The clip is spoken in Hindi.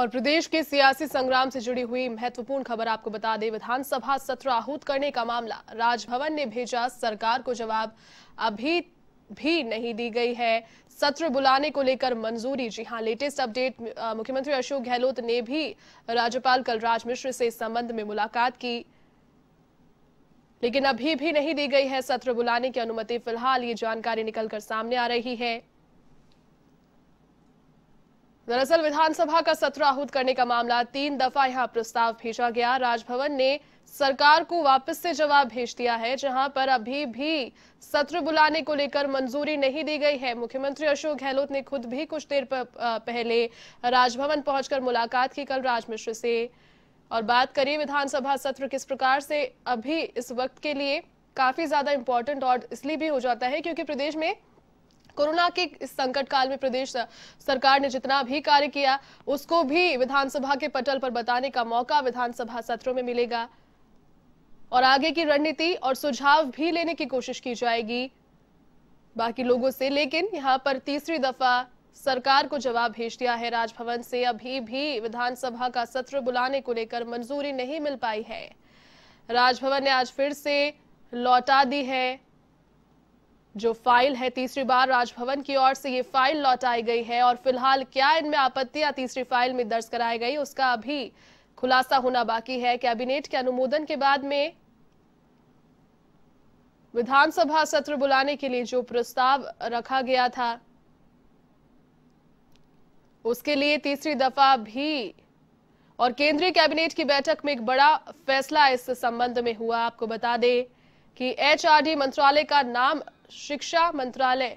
और प्रदेश के सियासी संग्राम से जुड़ी हुई महत्वपूर्ण खबर आपको बता दें विधानसभा सत्र आहूत करने का मामला राजभवन ने भेजा सरकार को जवाब अभी भी नहीं दी गई है सत्र बुलाने को लेकर मंजूरी जी हां लेटेस्ट अपडेट मुख्यमंत्री अशोक गहलोत ने भी राज्यपाल कलराज मिश्र से इस संबंध में मुलाकात की लेकिन अभी भी नहीं दी गई है सत्र बुलाने की अनुमति फिलहाल ये जानकारी निकलकर सामने आ रही है दरअसल विधानसभा का सत्र आहूत करने का मामला तीन दफा यहां प्रस्ताव भेजा गया राजभवन ने सरकार को वापस से जवाब भेज दिया है जहां पर अभी भी सत्र बुलाने को लेकर मंजूरी नहीं दी गई है मुख्यमंत्री अशोक गहलोत ने खुद भी कुछ देर पहले राजभवन पहुंचकर मुलाकात की कल राज मिश्र से और बात करिए विधानसभा सत्र किस प्रकार से अभी इस वक्त के लिए काफी ज्यादा इंपॉर्टेंट और इसलिए भी हो जाता है क्योंकि प्रदेश में कोरोना के इस संकट काल में प्रदेश सरकार ने जितना भी कार्य किया उसको भी विधानसभा के पटल पर बताने का मौका विधानसभा सत्रों में मिलेगा और आगे की रणनीति और सुझाव भी लेने की कोशिश की जाएगी बाकी लोगों से लेकिन यहां पर तीसरी दफा सरकार को जवाब भेज दिया है राजभवन से अभी भी विधानसभा का सत्र बुलाने को लेकर मंजूरी नहीं मिल पाई है राजभवन ने आज फिर से लौटा दी है जो फाइल है तीसरी बार राजभवन की ओर से ये फाइल लौटाई गई है और फिलहाल क्या इनमें आपत्तियां तीसरी फाइल में दर्ज कराई गई उसका अभी खुलासा होना बाकी है कैबिनेट के अनुमोदन के बाद में विधानसभा सत्र बुलाने के लिए जो प्रस्ताव रखा गया था उसके लिए तीसरी दफा भी और केंद्रीय कैबिनेट की बैठक में एक बड़ा फैसला इस संबंध में हुआ आपको बता दें कि एचआरडी मंत्रालय का नाम शिक्षा मंत्रालय